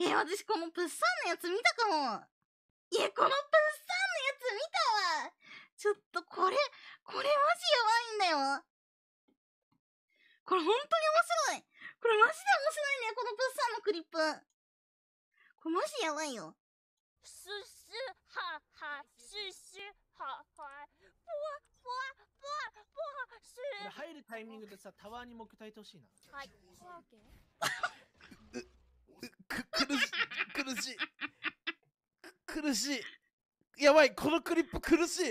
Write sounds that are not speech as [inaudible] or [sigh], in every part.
え、私このプッサンのやつ見たかも。いや、このプッサンのやつ見たわ。ちょっとこれ、これマジやばいんだよ。これ本当に面白い。これマジで面白いね、このプッサンのクリップ。これマジやばいよ。シッシュ、ハッハ、シュッシュ、ハッハ、ぽわポワぽわぽわ、シュッ。入るタイミングでさ、タワーに木焚いてほしいな。はい。しいやばいこのクリップ苦しい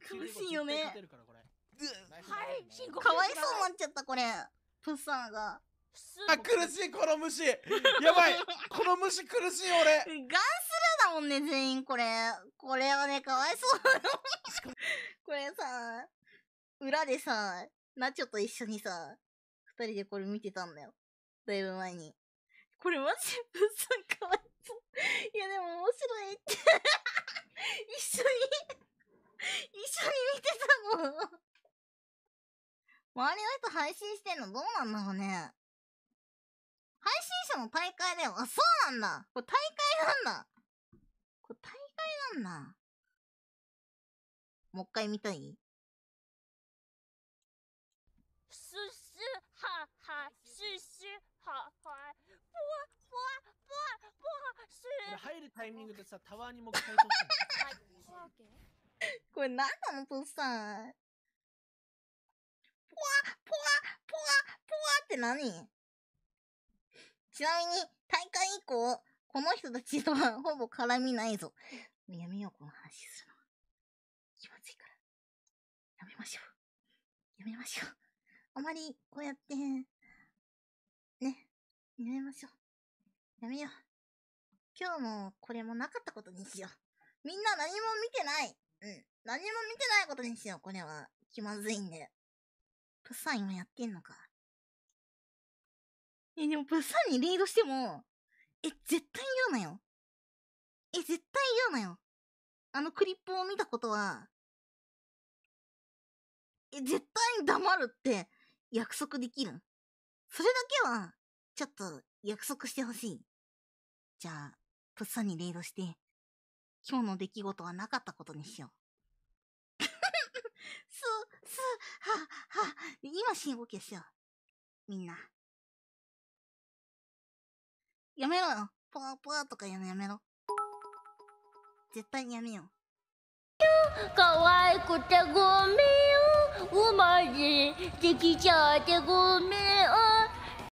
苦しいよねはいかわいそうになっちゃったこれプッサンがあ苦しいこの虫やばいこの虫苦しい俺ガンスラだもんね全員これこれはねかわいそうこれさ裏でさナチョと一緒にさ二人でこれ見てたんだよだいぶ前にこれマジプッサン周りの人配信してんのどうなんだろうね。配信者の大会だよ。あ、そうなんだ。これ大会なんだ。これ大会なんだ。もう一回見たいシッシュ、はは、シュッシュ、はは、ぽわ、ぽわ、ぽわ、ぽわ、シュ入るタイミングでさ、[laughs] タワーにもう一回 [laughs] これ何なの、プッサン。って何ちなみに、大会以降、この人たちとはほぼ絡みないぞ。もうやめよう、この話するの。気まずいから。やめましょう。やめましょう。あまり、こうやって、ね。やめましょう。やめよう。今日も、これもなかったことにしよう。みんな何も見てない。うん。何も見てないことにしよう、これは。気まずいんで。プサン今やってんのか。え、でも、プッサンにリードしても、え、絶対言うなよ。え、絶対言うなよ。あのクリップを見たことは、え、絶対に黙るって約束できる。それだけは、ちょっと約束してほしい。じゃあ、プッサンにレイドして、今日の出来事はなかったことにしよう。[laughs] す、す、は、は、今深呼吸しよう。みんな。やめろよ。ぽわぽわとか言うのやめろ。絶対にやめよう。わいくてごめんよ。おまじできちゃってごめんよ。